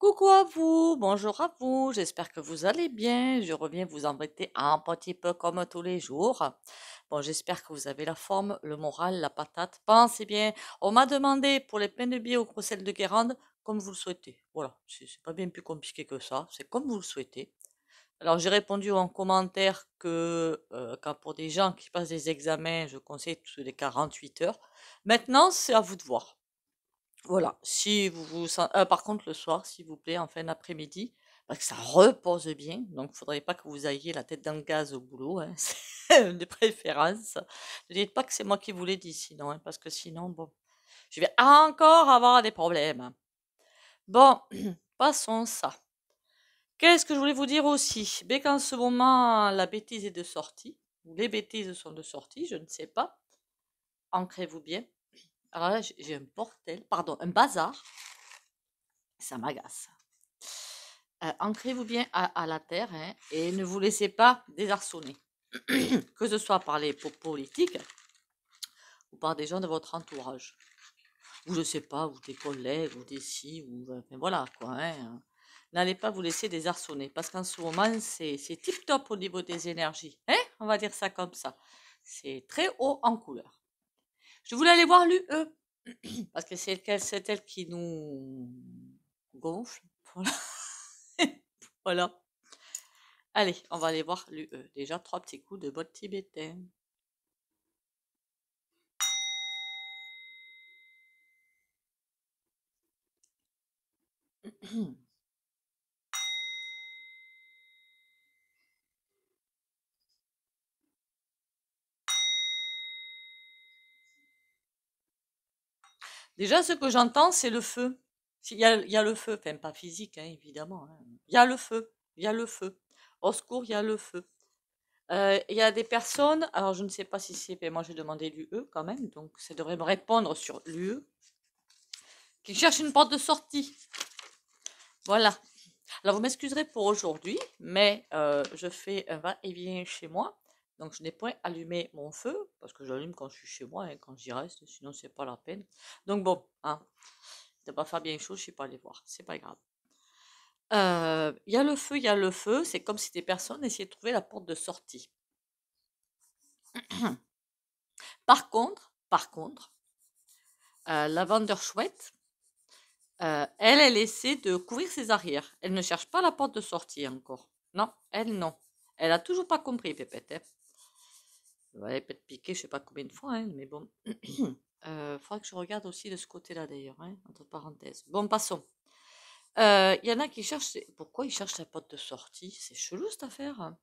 Coucou à vous, bonjour à vous, j'espère que vous allez bien. Je reviens vous embêter un petit peu comme tous les jours. Bon, j'espère que vous avez la forme, le moral, la patate. Pensez bien. On m'a demandé pour les pains de billets au de Guérande, comme vous le souhaitez. Voilà, c'est pas bien plus compliqué que ça, c'est comme vous le souhaitez. Alors j'ai répondu en commentaire que euh, quand pour des gens qui passent des examens, je conseille tous les 48 heures. Maintenant, c'est à vous de voir. Voilà, si vous vous sentez, euh, par contre le soir, s'il vous plaît, en fin d'après-midi, parce que ça repose bien, donc il ne faudrait pas que vous ayez la tête dans le gaz au boulot, hein. de préférence. Ne dites pas que c'est moi qui vous l'ai dit sinon, hein, parce que sinon, bon, je vais encore avoir des problèmes. Bon, passons ça. Qu'est-ce que je voulais vous dire aussi Dès ben, qu'en ce moment, la bêtise est de sortie, ou les bêtises sont de sortie, je ne sais pas. Ancrez-vous bien j'ai un portel, pardon, un bazar. Ça m'agace. Euh, ancrez-vous bien à, la terre hein, et ne vous laissez pas désarçonner, que ce soit par les politiques ou par des gens de votre entourage, ou je sais pas, ou des collègues, ou des si, ou mais voilà quoi. Hein. N'allez pas vous laisser désarçonner parce qu'en ce moment c'est tip top au niveau des énergies, hein on va dire ça comme ça. C'est très haut en couleur. Je voulais aller voir l'UE, parce que c'est elle qui nous gonfle. Voilà. Allez, on va aller voir l'UE. Déjà, trois petits coups de bottes tibétaines. Déjà, ce que j'entends, c'est le feu. Il y, a, le feu, enfin pas physique, hein, évidemment. Hein. Il y a le feu, il y a le feu. Au secours, il y a le feu. Euh, il y a des personnes, alors je ne sais pas si c'est, ben, moi j'ai demandé l'UE quand même, donc ça devrait me répondre sur l'UE, qui cherche une porte de sortie. Voilà. Alors vous m'excuserez pour aujourd'hui, mais euh, je fais un va-et-vient chez moi. Donc je n'ai point allumé mon feu, parce que j'allume quand je suis chez moi et hein, quand j'y reste, sinon c'est pas la peine. Donc bon, hein, de pas faire bien les chose, je suis pas allée voir, c'est pas grave. Euh, il y a le feu, il y a le feu, c'est comme si des personnes essayaient de trouver la porte de sortie. par contre, par contre, euh, la vendeur chouette, euh, elle, elle essaie de couvrir ses arrières. Elle ne cherche pas la porte de sortie encore. Non, elle, non. Elle n'a toujours pas compris, Pépette. Hein. Ça va être piqué, je sais pas combien de fois, hein, mais bon. Il euh, faudra que je regarde aussi de ce côté-là d'ailleurs, hein, entre parenthèses. Bon, passons. Euh, il y en a qui cherchent. Pourquoi ils cherchent la porte de sortie C'est chelou cette affaire.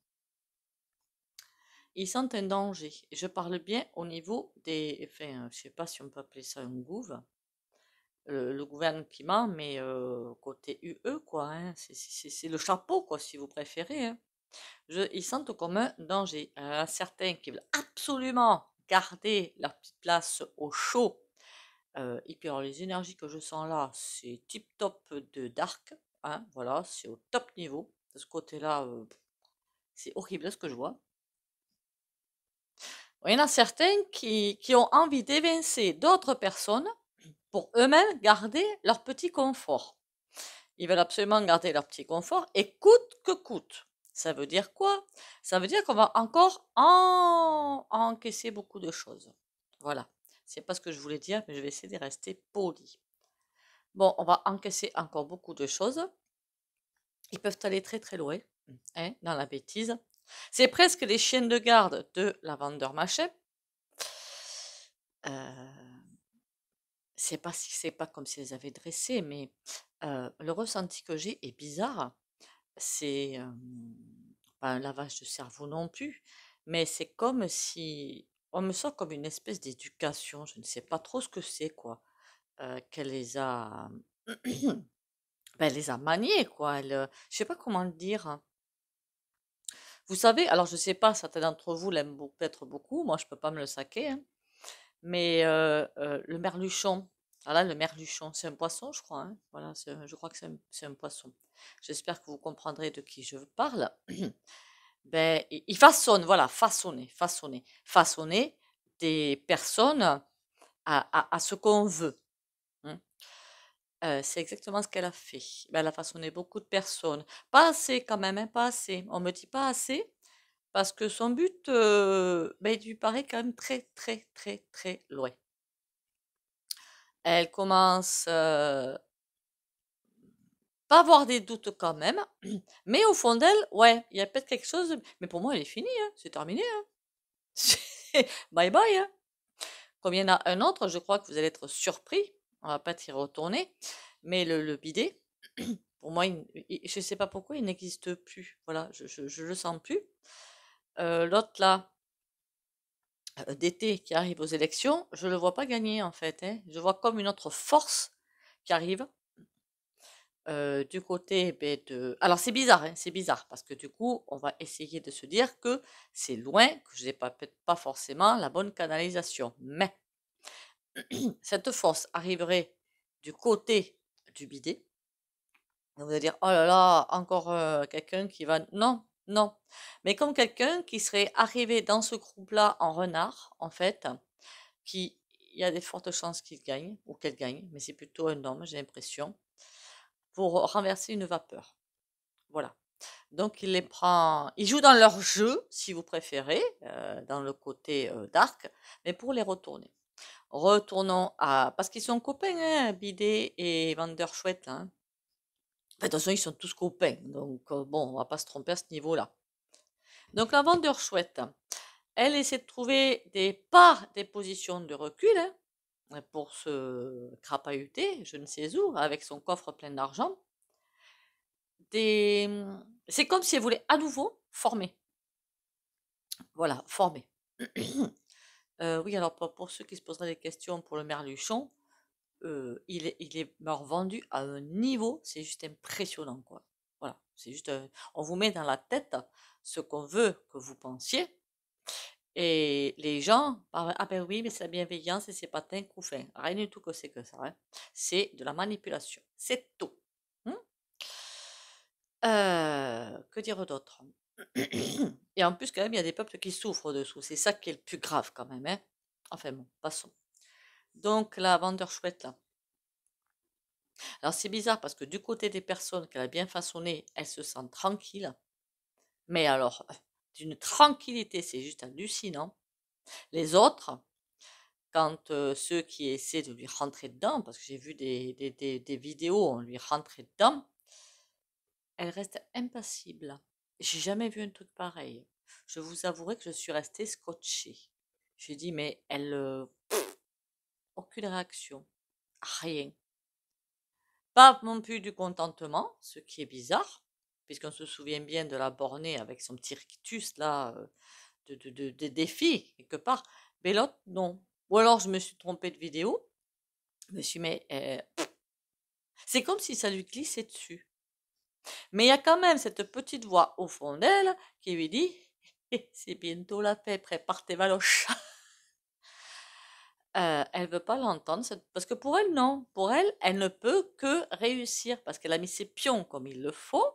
Ils sentent un danger. Je parle bien au niveau des. Enfin, euh, je sais pas si on peut appeler ça un gouve. Le, gouvernement, mais côté UE, quoi. Hein. C'est le chapeau, quoi, si vous préférez. Hein ils sentent comme un danger. Euh, a certains qui veulent absolument garder leur petite place au chaud. Euh, et puis les énergies que je sens là, c'est tip top de dark. Hein, voilà, c'est au top niveau. De ce côté-là, euh, c'est horrible ce que je vois. Il y en a certains qui, qui ont envie d'évincer d'autres personnes pour eux-mêmes garder leur petit confort. Ils veulent absolument garder leur petit confort et coûte que coûte. Ça veut dire quoi Ça veut dire qu'on va encore en... encaisser beaucoup de choses. Voilà. C'est pas ce que je voulais dire, mais je vais essayer de rester poli. Bon, on va encaisser encore beaucoup de choses. Ils peuvent aller très très loin hein, dans la bêtise. C'est presque les chiennes de garde de la vendeur Machet. Euh, c'est pas c'est pas comme si elles avaient dressé, mais euh, le ressenti que j'ai est bizarre. C'est euh, un lavage de cerveau non plus, mais c'est comme si on me sent comme une espèce d'éducation, je ne sais pas trop ce que c'est, quoi, qu'elle les a, ben, elle les a maniés, quoi, je je sais pas comment le dire. Hein. Vous savez, alors je ne sais pas, certains d'entre vous l'aiment peut-être beaucoup, moi je peux pas me le saquer, hein, mais le merluchon, voilà, le merluchon, c'est un poisson, je crois. Hein. voilà, je crois que c'est un, poisson. J'espère que vous comprendrez de qui je parle. ben, il façonne, voilà, façonner, façonner, façonner des personnes à, ce qu'on veut. Hein. Euh, c'est exactement ce qu'elle a fait. Ben, elle a façonné beaucoup de personnes. Pas assez quand même, hein, pas assez. On me dit pas assez parce que son but, euh, ben, il lui paraît quand même très, très, très, très loin elle commence pas avoir des doutes quand même, mais au fond d'elle, ouais, il y a peut-être quelque chose, mais pour moi, elle est finie, hein, c'est terminé. Hein. bye bye. Hein. Comme il y en a un autre, je crois que vous allez être surpris, on va pas y retourner, mais le, bidet, pour moi, je ne sais pas pourquoi, il n'existe plus. Voilà, je ne le sens plus. L'autre là, euh, d'été qui arrive aux élections, je ne le vois pas gagner en fait. Hein. Je vois comme une autre force qui arrive euh, du côté eh ben, de... Alors c'est bizarre, hein, c'est bizarre, parce que du coup, on va essayer de se dire que c'est loin, que je n'ai peut-être pas forcément la bonne canalisation. Mais cette force arriverait du côté du bidet. Vous allez dire, oh là là, encore euh, quelqu'un qui va... Non, non. Mais comme quelqu'un qui serait arrivé dans ce groupe-là en renard, en fait, qui, il y a des fortes chances qu'il gagne, ou qu'elle gagne, mais c'est plutôt un homme, j'ai l'impression, pour renverser une vapeur. Voilà. Donc il les prend, il joue dans leur jeu, si vous préférez, euh, dans le côté euh, dark, mais pour les retourner. Retournons à, parce qu'ils sont copains, hein, Bidet et Vendeur Chouette, hein. Bah, de toute ils sont tous copains, donc euh, bon, on va pas se tromper à ce niveau-là. Donc la vendeur chouette, elle essaie de trouver des parts des positions de recul hein, pour se crapahuter, je ne sais où, avec son coffre plein d'argent. Des... C'est comme si elle voulait à nouveau former. Voilà, former. Euh, oui, alors pour, ceux qui se poseraient des questions pour le merluchon, euh, il, est, il, est, vendu à un niveau, c'est juste impressionnant, quoi. Voilà, c'est juste, euh, on vous met dans la tête ce qu'on veut que vous pensiez, et les gens parlent, ah ben oui, mais c'est la bienveillance et c'est pas un coup Rien du tout que c'est que ça, hein. c'est de la manipulation, c'est tout. Hum euh, que dire d'autre Et en plus, quand même, il y a des peuples qui souffrent dessous, c'est ça qui est le plus grave, quand même, hein. Enfin bon, passons. Donc la vendeur chouette là. Alors c'est bizarre parce que du côté des personnes qu'elle a bien façonnées, elle se sent tranquille. Mais alors, d'une tranquillité, c'est juste hallucinant. Les autres, quand ceux qui essaient de lui rentrer dedans, parce que j'ai vu des, des, des, vidéos, on lui rentrait dedans, elle reste impassible. J'ai jamais vu un truc pareil. Je vous avouerai que je suis restée scotchée. J'ai dit, mais elle, réaction. Rien. Pas non plus du contentement, ce qui est bizarre, puisqu'on se souvient bien de la bornée avec son petit rictus là, euh, de, de, défi, quelque part. Mais non. Ou alors je me suis trompée de vidéo. Je me suis mais euh, c'est comme si ça lui glissait dessus. Mais il y a quand même cette petite voix au fond d'elle qui lui dit C'est bientôt la paix, prépare tes valoches elle euh, elle veut pas l'entendre parce que pour elle non, pour elle elle ne peut que réussir parce qu'elle a mis ses pions comme il le faut.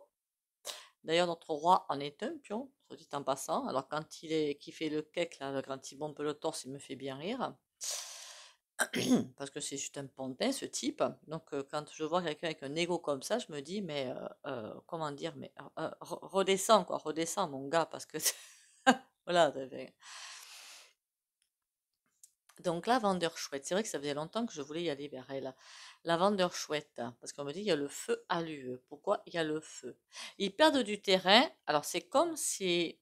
D'ailleurs notre roi en est un pion, soit dit en passant. Alors quand il est qui fait le cake là, le grand peut le torse, il me fait bien rire parce que c'est juste un pontin, ce type. Donc euh, quand je vois quelqu'un avec un ego comme ça, je me dis mais euh, comment dire mais redescends quoi, redescends mon gars parce que voilà. Donc, la vendeur chouette, c'est vrai que ça faisait longtemps que je voulais y aller vers elle. Hein. La vendeur chouette, hein, parce qu'on me dit il y a le feu à l'UE. Pourquoi il y a le feu Ils perdent du terrain. Alors, c'est comme si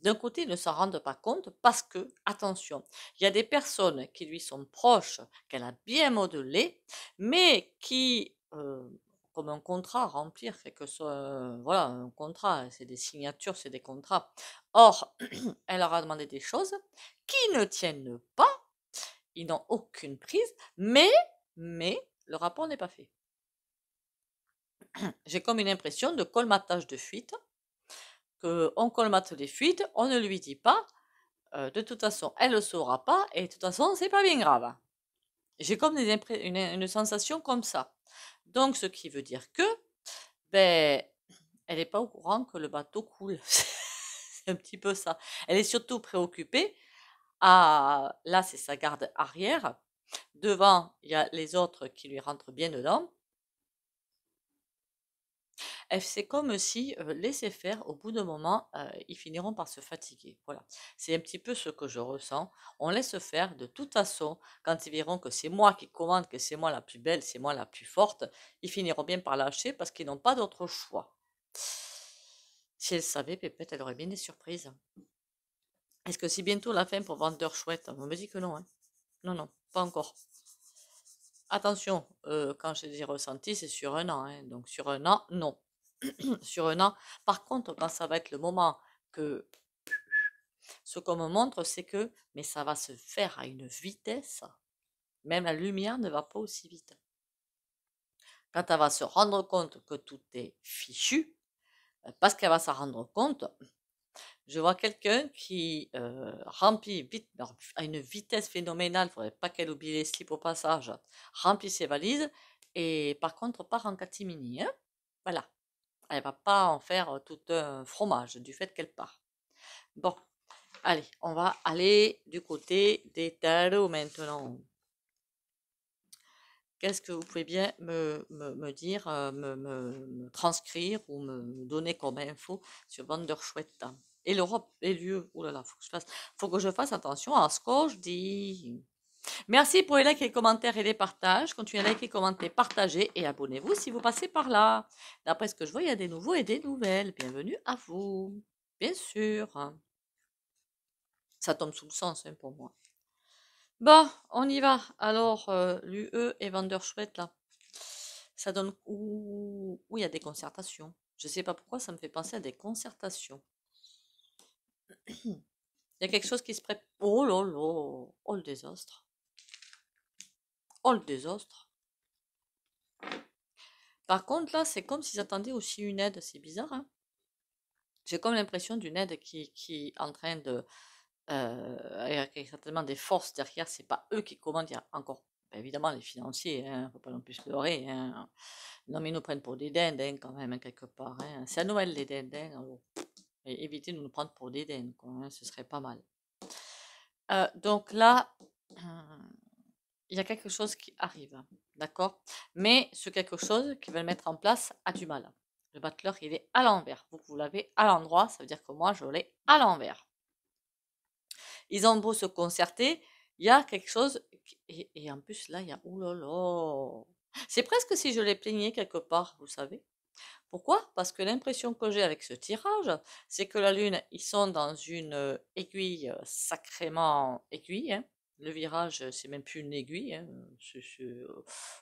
d'un côté, ils ne s'en rendent pas compte parce que, attention, il y a des personnes qui lui sont proches, qu'elle a bien modelées, mais qui euh, comme un contrat à remplir, que euh, voilà, un contrat, hein, c'est des signatures, c'est des contrats. Or, elle leur a demandé des choses qui ne tiennent pas, ils n'ont aucune prise, mais, mais, le rapport n'est pas fait. J'ai comme une impression de colmatage de fuite, qu'on colmate les fuites, on ne lui dit pas, euh, de toute façon, elle ne saura pas, et de toute façon, c'est pas bien grave. J'ai comme une, une sensation comme ça. Donc, ce qui veut dire que, ben, elle n'est pas au courant que le bateau coule. c'est un petit peu ça. Elle est surtout préoccupée à, là, c'est sa garde arrière. Devant, il y a les autres qui lui rentrent bien dedans c'est comme si euh, laisser faire, au bout d'un moment, euh, ils finiront par se fatiguer. Voilà, c'est un petit peu ce que je ressens. On laisse faire de toute façon, quand ils verront que c'est moi qui commande, que c'est moi la plus belle, c'est moi la plus forte, ils finiront bien par lâcher parce qu'ils n'ont pas d'autre choix. Si elle savait, Pépette, elle aurait bien des surprises. Est-ce que c'est bientôt la fin pour Vendeur Chouette On me dit que non. Hein. Non, non, pas encore. Attention, euh, quand je dis ressenti, c'est sur un an. Hein. Donc sur un an, non. sur un an. Par contre, quand ça va être le moment que ce qu'on me montre, c'est que, mais ça va se faire à une vitesse, même la lumière ne va pas aussi vite. Quand elle va se rendre compte que tout est fichu, euh, parce qu'elle va s'en rendre compte, je vois quelqu'un qui euh, remplit vite, à une vitesse phénoménale, il ne faudrait pas qu'elle oublie les slips au passage, remplit ses valises, et par contre part en catimini. Hein. voilà, elle va pas en faire tout un fromage du fait qu'elle part. Bon, allez, on va aller du côté des tarots maintenant. Qu'est-ce que vous pouvez bien me, dire, me, transcrire ou me donner comme info sur Vanderchouette et l'Europe, les lieux. oulala, oh là faut que je fasse attention à ce que je dis. Merci pour les likes, les commentaires et les partages. Continuez à liker, commenter, partager et abonnez-vous si vous passez par là. D'après ce que je vois, il y a des nouveaux et des nouvelles. Bienvenue à vous, bien sûr. Ça tombe sous le sens hein, pour moi. Bon, on y va. Alors, euh, l'UE et chouette là. Ça donne où il y a des concertations. Je ne sais pas pourquoi, ça me fait penser à des concertations. Il y a quelque chose qui se prépare. Oh là là Oh le désastre Oh des désastre. Par contre, là, c'est comme s'ils attendaient aussi une aide. C'est bizarre. Hein. J'ai comme l'impression d'une aide qui, est en train de. Euh, il y a certainement des forces derrière. C'est pas eux qui commandent. Il y a encore, ben, évidemment, les financiers. Hein, faut pas non plus pleurer hein. Non, mais ils nous prennent pour des dindes, quand même, hein, quelque part. C'est à Noël, les dindes. Oh, évitez et éviter de nous prendre pour des dindes. Quoi, ce serait pas mal. Euh, donc là il y a quelque chose qui arrive, d'accord Mais ce quelque chose qu'ils veulent mettre en place a du mal. Le battleur, il est à l'envers. Vous, vous l'avez à l'endroit, ça veut dire que moi, je l'ai à l'envers. Ils ont beau se concerter, il y a quelque chose... Et, en plus, là, il y a... Oh là. C'est presque si je les plaignais quelque part, vous savez. Pourquoi Parce que l'impression que j'ai avec ce tirage, c'est que la Lune, ils sont dans une euh, aiguille euh, sacrément aiguille, hein, le virage, euh, c'est même plus une aiguille. Hein, euh,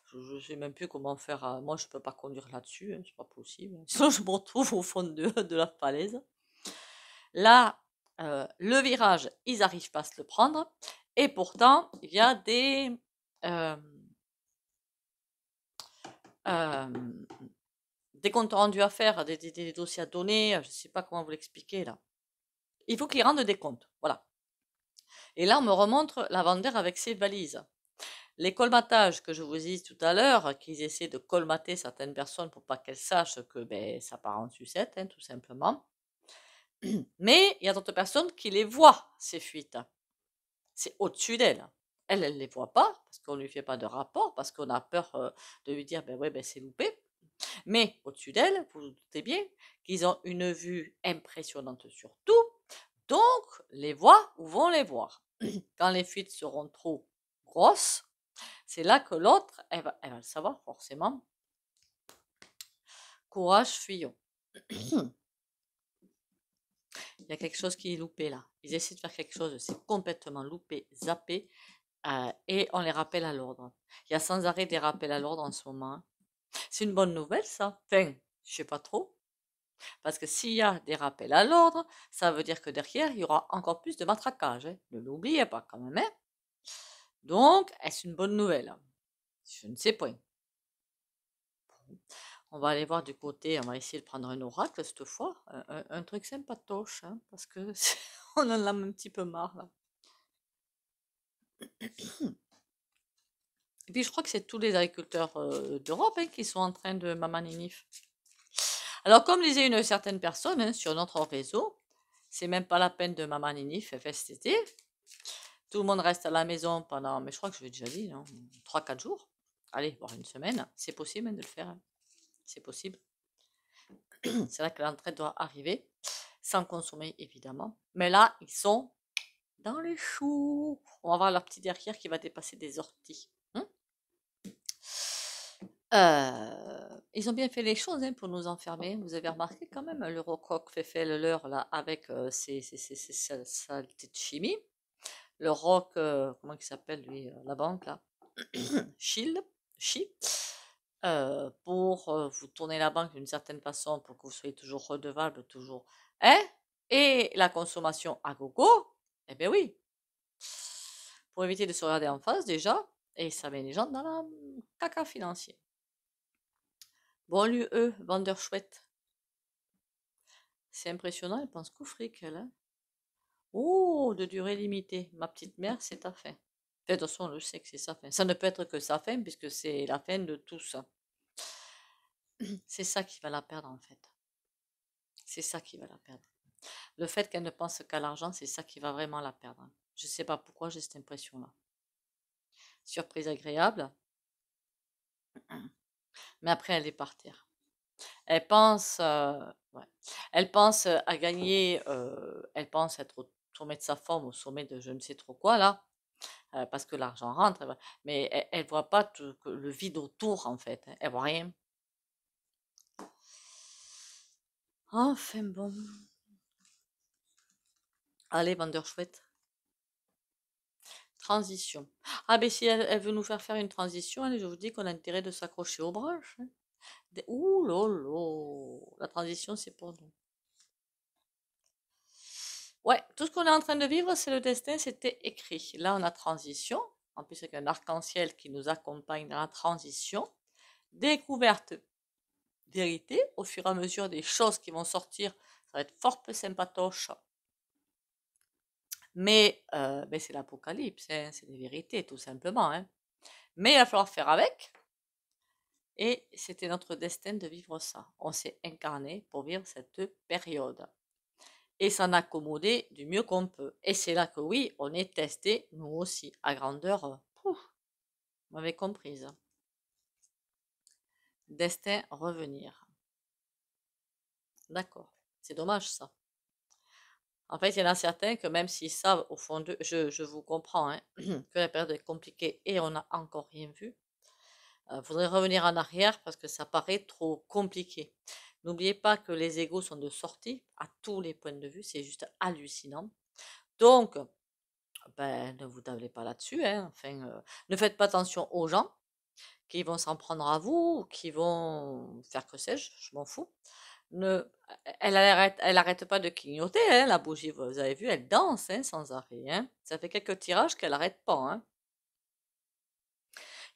je ne sais même plus comment faire. Moi, je ne peux pas conduire là-dessus, ce hein, c'est pas possible. Sinon, je me retrouve au fond de, la falaise. Là, euh, le virage, ils n'arrivent pas à se le prendre. Et pourtant, il y a des. des comptes rendus à faire, des, dossiers à donner, je ne sais pas comment vous l'expliquer là. Il faut qu'ils rendent des comptes. Voilà. Et là, on me remontre la vendeur avec ses valises. Les colmatages que je vous ai tout à l'heure, qu'ils essaient de colmater certaines personnes pour pas qu'elles sachent que ben, ça part en sucette, hein, tout simplement. Mais il y a d'autres personnes qui les voient, ces fuites. C'est au-dessus d'elles. Elle, elle ne les voit pas, parce qu'on ne lui fait pas de rapport, parce qu'on a peur euh, de lui dire, ben ouais, ben c'est loupé. Mais au-dessus d'elle, vous vous doutez bien qu'ils ont une vue impressionnante sur tout, donc, les voies où vont les voir. Quand les fuites seront trop grosses, c'est là que l'autre, elle va, le savoir forcément. Courage, fuyons. Il y a quelque chose qui est loupé là. Ils essaient de faire quelque chose, c'est complètement loupé, zappé, euh, et on les rappelle à l'ordre. Il y a sans arrêt des rappels à l'ordre en ce moment. Hein. C'est une bonne nouvelle ça. Enfin, je sais pas trop. Parce que s'il y a des rappels à l'ordre, ça veut dire que derrière, il y aura encore plus de matraquage. Hein. Ne l'oubliez pas quand même. Hein. Donc, est-ce une bonne nouvelle Je ne sais pas. On va aller voir du côté, on va essayer de prendre un oracle cette fois, un, truc sympatoche, hein, parce que on en a un petit peu marre Et puis je crois que c'est tous les agriculteurs euh, d'Europe qui sont en train de maman Nif. Alors, comme disait une certaine personne hein, sur notre réseau, c'est même pas la peine de Maman Nini été. Tout le monde reste à la maison pendant, mais je crois que je l'ai déjà dit, 3-4 jours. Allez, voire une semaine. C'est possible hein, de le faire. Hein. C'est possible. C'est là que l'entrée doit arriver, sans consommer évidemment. Mais là, ils sont dans les choux. On va voir leur petite derrière qui va dépasser des orties. euh, ils ont bien fait les choses hein, pour nous enfermer. Vous avez remarqué quand même le rocoque fait fait le leur là avec euh, ses, de chimie. Le roc, euh, comment il s'appelle lui, euh, la banque là, Shield, Chi, euh, pour vous tourner la banque d'une certaine façon pour que vous soyez toujours redevable, toujours. Hein? Et la consommation à gogo, eh bien oui. Pour éviter de se regarder en face déjà, et ça met les gens dans la caca financier. Bon lieu, E, vendeur chouette. C'est impressionnant, elle pense qu'au fric, elle. oh, de durée limitée. Ma petite mère, c'est ta fin. De toute façon, on le sait que c'est sa fin. Ça ne peut être que sa fin, puisque c'est la fin de tout ça. C'est ça qui va la perdre, en fait. C'est ça qui va la perdre. Le fait qu'elle ne pense qu'à l'argent, c'est ça qui va vraiment la perdre. Je ne sais pas pourquoi j'ai cette impression-là. Surprise agréable mais après elle est partie Elle pense, euh, ouais. elle pense euh, à gagner, euh, elle pense être au sommet de sa forme, au sommet de je ne sais trop quoi là, parce que l'argent rentre, mais elle, ne voit pas le vide autour en fait, hein. elle voit rien. Enfin bon. Allez, vendeur chouette transition. Ah ben si elle, veut nous faire faire une transition, je vous dis qu'on a intérêt de s'accrocher aux branches. Hein. Ouh la transition c'est pour nous. Ouais, tout ce qu'on est en train de vivre, c'est le destin, c'était écrit. Là, on a transition, en plus avec un arc-en-ciel qui nous accompagne dans la transition. Découverte, vérité, au fur et à mesure des choses qui vont sortir, ça va être fort peu sympatoche mais, c'est l'apocalypse, hein, c'est des vérités tout simplement. Hein. Mais il va falloir faire avec. Et c'était notre destin de vivre ça. On s'est incarné pour vivre cette période. Et s'en accommoder du mieux qu'on peut. Et c'est là que oui, on est testé, nous aussi, à grandeur. vous m'avez comprise. Destin, revenir. D'accord. C'est dommage ça. En fait, il y en a certains que même s'ils savent au fond de... je, vous comprends, hein, que la période est compliquée et on n'a encore rien vu, il euh, faudrait revenir en arrière parce que ça paraît trop compliqué. N'oubliez pas que les égaux sont de sortie à tous les points de vue, c'est juste hallucinant. Donc, ben, ne vous tablez pas là-dessus, hein, enfin, euh, ne faites pas attention aux gens qui vont s'en prendre à vous, qui vont faire que sais je, je m'en fous elle n'arrête elle arrête pas de clignoter, hein, la bougie. Vous avez vu, elle danse hein, sans arrêt. Hein. Ça fait quelques tirages qu'elle n'arrête pas.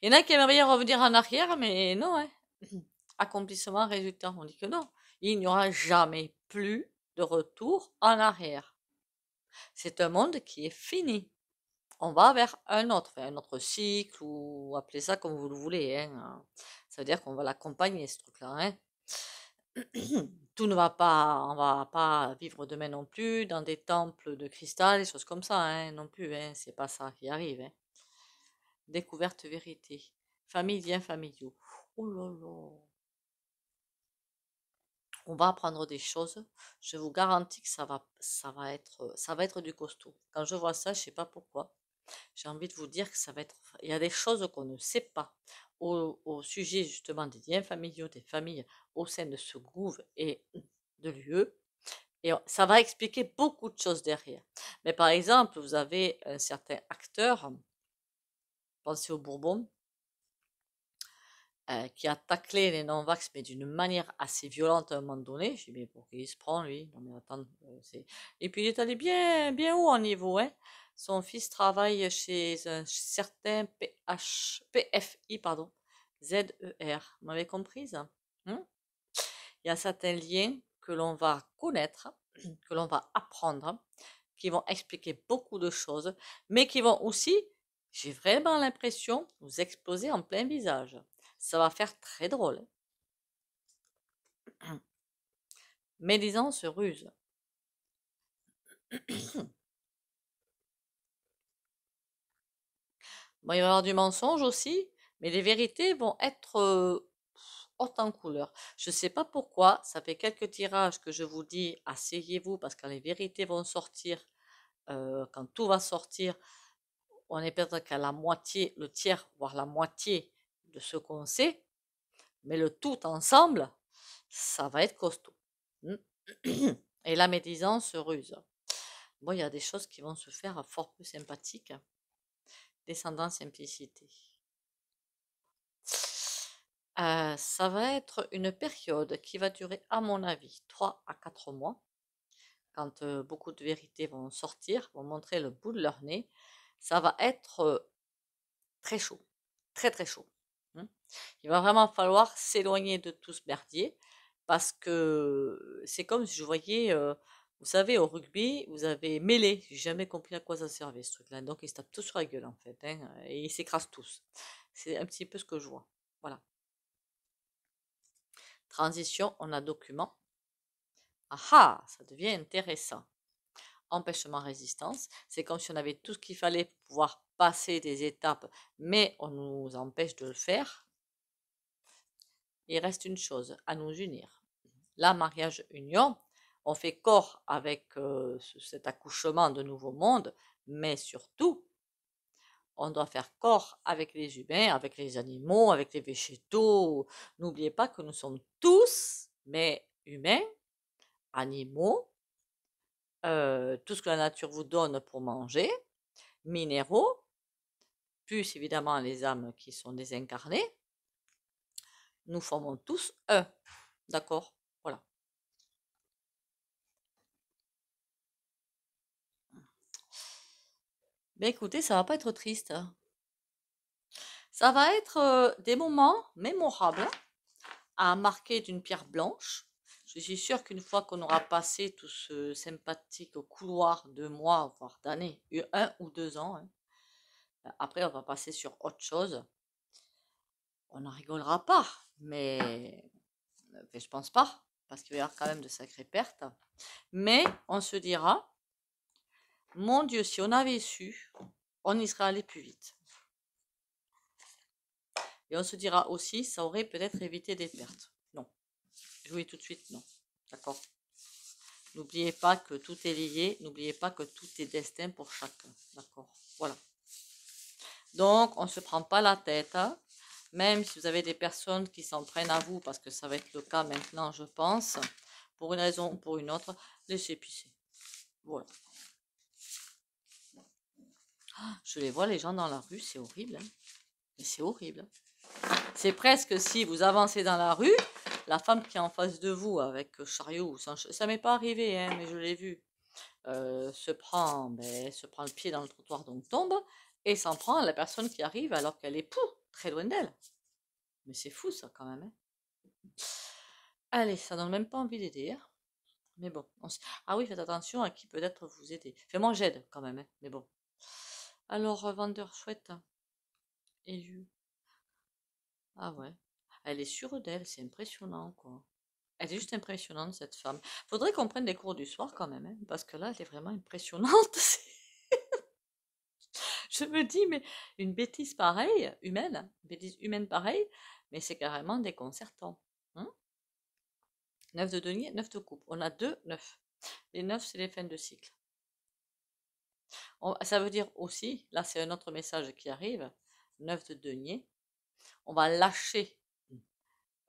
Il y en a qui aimeraient revenir en arrière, mais non. Accomplissement, résultat, on dit que non. Il n'y aura jamais plus de retour en arrière. C'est un monde qui est fini. On va vers un autre, un autre cycle, ou appelez ça comme vous le voulez. Ça veut dire qu'on va l'accompagner, ce truc-là tout ne va pas, on va pas vivre demain non plus dans des temples de cristal, des choses comme ça, hein, non plus. Hein, c'est pas ça qui arrive. Hein. Découverte vérité. Famille bien familiaux. Oh là là. On va apprendre des choses. Je vous garantis que ça va, ça va être, ça va être du costaud. Quand je vois ça, je sais pas pourquoi j'ai envie de vous dire que ça va être. Il y a des choses qu'on ne sait pas au, au, sujet justement des liens familiaux, des familles au sein de ce groupe et de l'UE. Et ça va expliquer beaucoup de choses derrière. Mais par exemple, vous avez un certain acteur, pensez au Bourbon, euh, qui a taclé les non-vax, mais d'une manière assez violente à un moment donné. Je dis, mais pour qui il se prend, lui non, mais euh, Et puis il est allé bien, bien haut en niveau. Hein son fils travaille chez un euh, certain PFI, pardon, ZER. Vous m'avez comprise hein? hmm? Il y a certains liens que l'on va connaître, que l'on va apprendre, qui vont expliquer beaucoup de choses, mais qui vont aussi, j'ai vraiment l'impression, vous exposer en plein visage. Ça va faire très drôle. se ruse. il va y avoir du mensonge aussi, mais les vérités vont être hautes en couleur. Je ne sais pas pourquoi, ça fait quelques tirages que je vous dis, asseyez-vous, parce que les vérités vont sortir, quand tout va sortir, on est peut-être qu'à la moitié, le tiers, voire la moitié de ce qu'on sait, mais le tout ensemble, ça va être costaud. Mmh. Et la médisance ruse. Bon, il y a des choses qui vont se faire fort plus sympathiques descendant simplicité euh, ça va être une période qui va durer, à mon avis, 3 à 4 mois, quand euh, beaucoup de vérités vont sortir, vont montrer le bout de leur nez. Ça va être euh, très chaud, très très chaud. Hein. Il va vraiment falloir s'éloigner de tout ce merdier, parce que c'est comme si je voyais vous savez, au rugby, vous avez mêlé. J'ai jamais compris à quoi ça servait ce truc-là. Donc ils se tapent tous sur la gueule en fait, hein, euh, et ils s'écrasent tous. C'est un petit peu ce que je vois. Voilà. Transition, on a document. Aha, ça devient intéressant. Empêchement, résistance, c'est comme si on avait tout ce qu'il fallait pour pouvoir passer des étapes, mais on nous empêche de le faire. Il reste une chose, à nous unir. La mariage, union, on fait corps avec cet accouchement de nouveau monde, mais surtout, on doit faire corps avec les humains, avec les animaux, avec les végétaux. N'oubliez pas que nous sommes tous, mais humains, animaux, tout ce que la nature vous donne pour manger, minéraux, plus évidemment les âmes qui sont désincarnées, nous formons tous un. D'accord Mais bah, écoutez, ça va pas être triste. Hein. Ça va être des moments mémorables à marquer d'une pierre blanche. Je suis sûre qu'une fois qu'on aura passé tout ce sympathique couloir de mois, voire d'années, un ou deux ans, hein, bah, après on va passer sur autre chose. On n'en rigolera pas, mais... je je pense pas, parce qu'il va y avoir quand même de sacrées pertes. Mais on se dira, mon Dieu, si on avait su, on y serait allé plus vite. Et on se dira aussi, ça aurait peut-être évité des pertes. Non. jouez tout de suite, non. D'accord N'oubliez pas que tout est lié, n'oubliez pas que tout est destin pour chacun. D'accord Voilà. Donc, on ne se prend pas la tête. Hein. même si vous avez des personnes qui s'en prennent à vous, parce que ça va être le cas maintenant, je pense, pour une raison ou pour une autre, laissez pisser. Voilà. Je les vois, les gens dans la rue, c'est horrible. Hein. c'est horrible. Hein. C'est presque si vous avancez dans la rue, la femme qui est en face de vous avec euh, chariot ou sans ça m'est pas arrivé, hein, mais je l'ai vu, euh, se, prend, ben, se prend le pied dans le trottoir, donc tombe, et s'en prend à la personne qui arrive alors qu'elle est très loin d'elle. Mais c'est fou ça quand même. Allez, ça donne même pas envie d'aider. Mais bon, ah oui, faites attention à qui peut-être vous aider. fais moi j'aide quand même, mais bon. Alors, euh, vendeur chouette. élu. Ah ouais. Elle est sûre d'elle, c'est impressionnant, quoi. Elle est juste impressionnante, cette femme. Faudrait qu'on prenne des cours du soir quand même, hein, parce que là, elle est vraiment impressionnante. Je me dis, mais une bêtise pareille, humaine, bêtise humaine pareille, mais c'est carrément déconcertant. Hein. Neuf de denier, neuf de coupe. On a deux 9. Les 9, c'est les fins de cycle ça veut dire aussi, là c'est un autre message qui arrive, 9 de denier, on va lâcher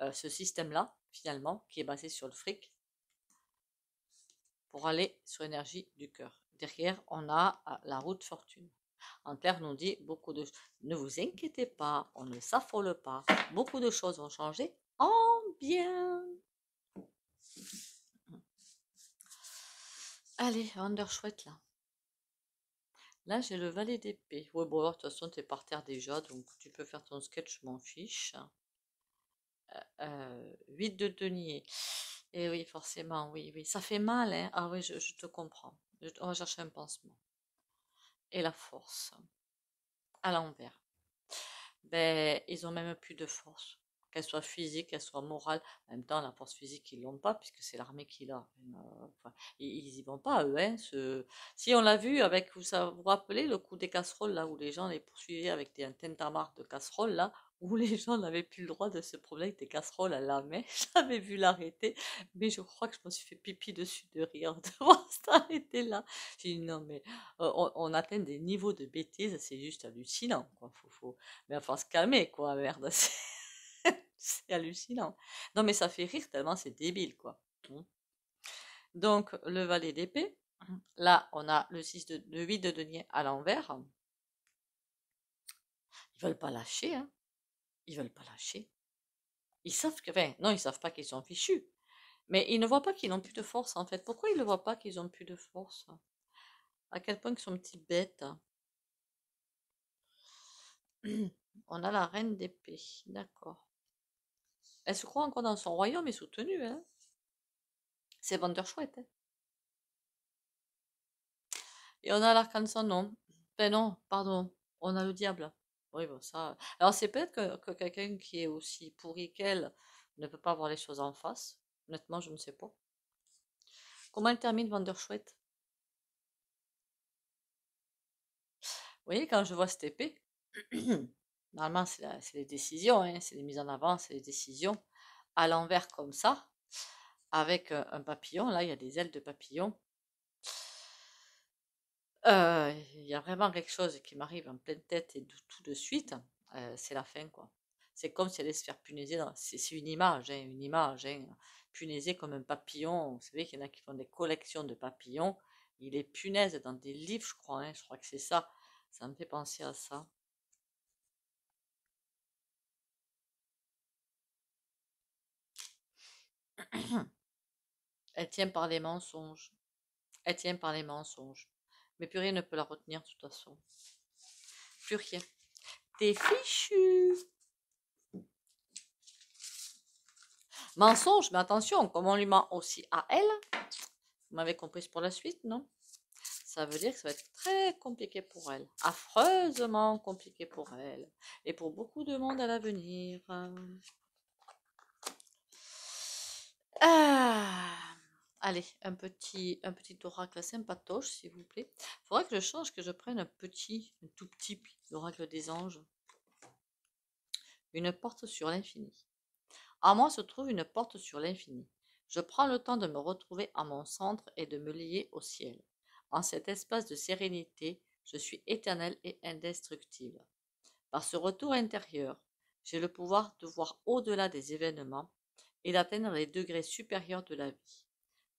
euh, ce système-là, finalement, qui est basé sur le fric, pour aller sur l'énergie du cœur. Derrière, on a euh, la route fortune. En clair, nous dit beaucoup de ne vous inquiétez pas, on ne s'affole pas, beaucoup de choses vont changer en bien. Allez, Under chouette là. Là, j'ai le valet d'épée. Ouais, bon, de toute façon, es par terre déjà, donc tu peux faire ton sketch, je m'en fiche. 8 euh, euh, de denier. Et eh oui, forcément, oui, oui. Ça fait mal, hein Ah oui, je, te comprends. Je, on va chercher un pansement. Et la force. À l'envers. Ben, ils ont même plus de force qu'elle soit physique, qu'elle soit morale. En même temps, la force physique, ils l'ont pas, puisque c'est l'armée qui l'a. ils y vont pas, eux. Hein, si on l'a vu avec, vous vous rappelez, le coup des casseroles, là, où les gens les poursuivaient avec des tintamarres de casseroles, là, où les gens n'avaient plus le droit de se promener avec des casseroles à la main. J'avais vu l'arrêter, mais je crois que je me suis fait pipi dessus de rire de voir cet arrêté-là. J'ai dit non, mais euh, on, atteint des niveaux de bêtises, c'est juste hallucinant. Quoi. Faut, faut... Mais enfin, se calmer, quoi, merde. C'est hallucinant. Non, mais ça fait rire tellement c'est débile, quoi. Mmh. Donc, le valet d'épée. Là, on a le, 6 de, 8 de denier à l'envers. Ils veulent pas lâcher, hein. Ils veulent pas lâcher. Ils savent que, non, ils savent pas qu'ils sont fichus. Mais ils ne voient pas qu'ils n'ont plus de force, en fait. Pourquoi ils ne voient pas qu'ils n'ont plus de force À quel point ils sont petits bêtes. On a la reine d'épée, d'accord. Elle se croit encore dans son royaume et soutenue. Hein. C'est vendeur chouette. Hein. et on a larc en non Ben non, pardon. On a le diable. Oui, bon, ça. Alors, c'est peut-être que, quelqu'un qui est aussi pourri qu'elle ne peut pas voir les choses en face. Honnêtement, je ne sais pas. Comment elle termine Vendeur Chouette Vous voyez, quand je vois cette épée, Normalement, c'est les décisions, hein, c'est les mises en avant, c'est les décisions à l'envers comme ça, avec euh, un, papillon. Là, il y a des ailes de papillon. Euh, il y a vraiment quelque chose qui m'arrive en pleine tête et tout de suite, euh, c'est la fin, quoi. C'est comme si elle allait se faire punaiser. C'est une image, hein, une image. Hein. Punaiser comme un papillon. Vous savez qu'il y en a qui font des collections de papillons. Il est punaise dans des livres, je crois. Je crois que c'est ça. Ça me fait penser à ça. Elle tient par les mensonges. Elle tient par les mensonges. Mais plus rien ne peut la retenir de toute façon. Plus rien. T'es fichu. Mensonge, mais attention, comme on lui ment aussi à elle, vous m'avez compris pour la suite, non Ça veut dire que ça va être très compliqué pour elle, affreusement compliqué pour elle, et pour beaucoup de monde à l'avenir. Ah. allez, un petit, un petit oracle sympatoche, s'il vous plaît. Il faudrait que je change, que je prenne un petit, tout petit oracle des anges. Une porte sur l'infini. À moi se trouve une porte sur l'infini. Je prends le temps de me retrouver à mon centre et de me lier au ciel. En cet espace de sérénité, je suis éternel et indestructible. Par ce retour intérieur, j'ai le pouvoir de voir au-delà des événements et d'atteindre les degrés supérieurs de la vie.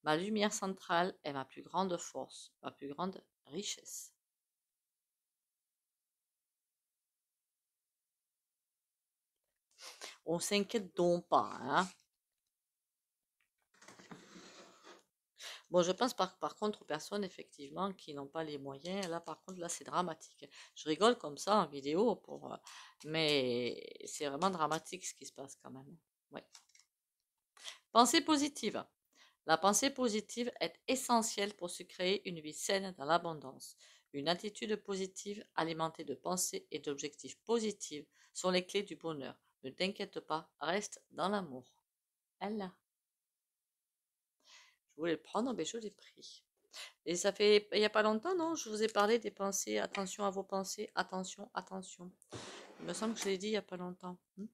Ma lumière centrale est ma plus grande force, ma plus grande richesse. On s'inquiète donc pas. Hein? Bon, je pense par, par, contre aux personnes, effectivement, qui n'ont pas les moyens. Là, par contre, là, c'est dramatique. Je rigole comme ça en vidéo, pour, euh, mais c'est vraiment dramatique ce qui se passe quand même. Ouais. Pensée positive. La pensée positive est essentielle pour se créer une vie saine dans l'abondance. Une attitude positive alimentée de pensées et d'objectifs positifs sont les clés du bonheur. Ne t'inquiète pas, reste dans l'amour. Elle. Je voulais le prendre, mais je l'ai pris. Et ça fait il n'y a pas longtemps, non Je vous ai parlé des pensées. Attention à vos pensées. Attention, attention. Il me semble que je l'ai dit il n'y a pas longtemps. Hmm?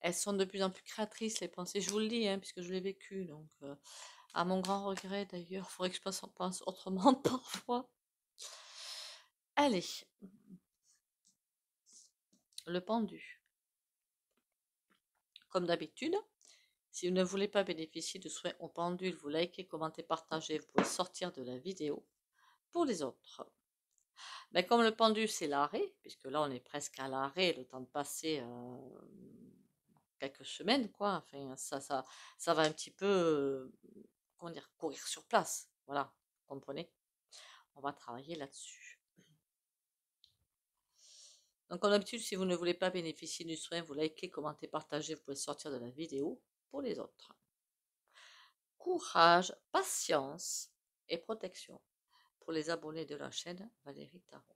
elles sont de plus en plus créatrices, les pensées. Je vous le dis, hein, puisque je l'ai vécu. Donc, euh, à mon grand regret d'ailleurs, il faudrait que je pense, autrement parfois. Allez. Le pendu. Comme d'habitude, si vous ne voulez pas bénéficier de soins au pendu, vous likez, commentez, partagez, vous pouvez sortir de la vidéo pour les autres. Mais ben, comme le pendu, c'est l'arrêt, puisque là on est presque à l'arrêt, le temps de passer euh, quelques semaines, quoi. Enfin, ça, ça, ça va un petit peu, comment dire, courir sur place. Voilà, vous comprenez On va travailler là-dessus. Donc, en d'habitude, si vous ne voulez pas bénéficier du soin, vous likez, commentez, partagez, vous pouvez sortir de la vidéo pour les autres. Courage, patience et protection pour les abonnés de la chaîne Valérie Tarot.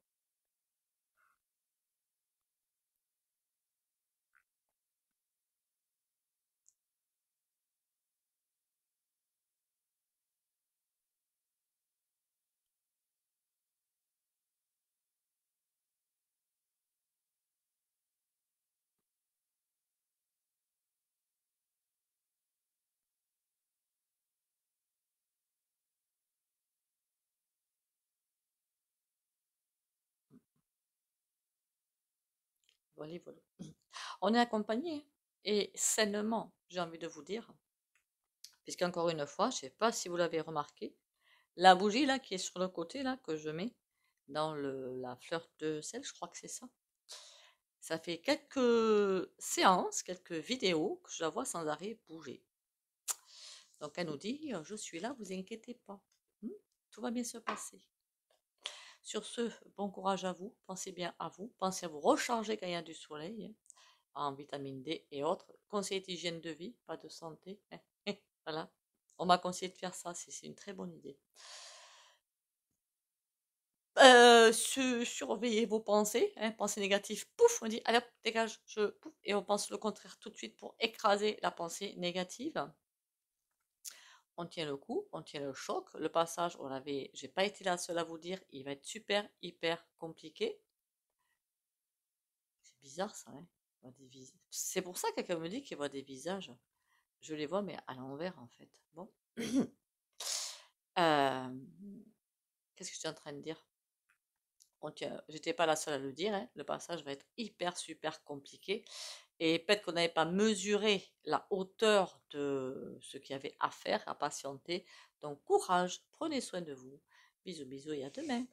On est accompagné et sainement, j'ai envie de vous dire, puisqu'encore une fois, je ne sais pas si vous l'avez remarqué, la bougie là qui est sur le côté là que je mets dans la fleur de sel, je crois que c'est ça. Ça fait quelques séances, quelques vidéos que je la vois sans arrêt bouger. Donc elle nous dit, je suis là, vous inquiétez pas. Hmm? Tout va bien se passer. Sur ce, bon courage à vous, pensez bien à vous, pensez à vous recharger quand il y a du soleil, hein, en vitamine D et autres. Conseil d'hygiène de vie, pas de santé. Hein, hein, voilà, on m'a conseillé de faire ça, c'est une très bonne idée. Euh, surveillez vos pensées, pensées négatives, pouf, on dit allez, dégage, je et on pense le contraire tout de suite pour écraser la pensée négative on tient le coup, on tient le choc. Le passage, on avait, j'ai pas été la seule à vous dire, il va être super, hyper compliqué. C'est bizarre ça, hein C'est pour ça que quelqu'un me dit qu'il voit des visages. Je les vois, mais à l'envers en fait. Bon. Euh, qu'est-ce que je suis en train de dire J'étais pas la seule à le dire, hein. le passage va être hyper, super compliqué. Et peut-être qu'on n'avait pas mesuré la hauteur de ce qu'il y avait à faire, à patienter. Donc courage, prenez soin de vous. Bisous, bisous et à demain.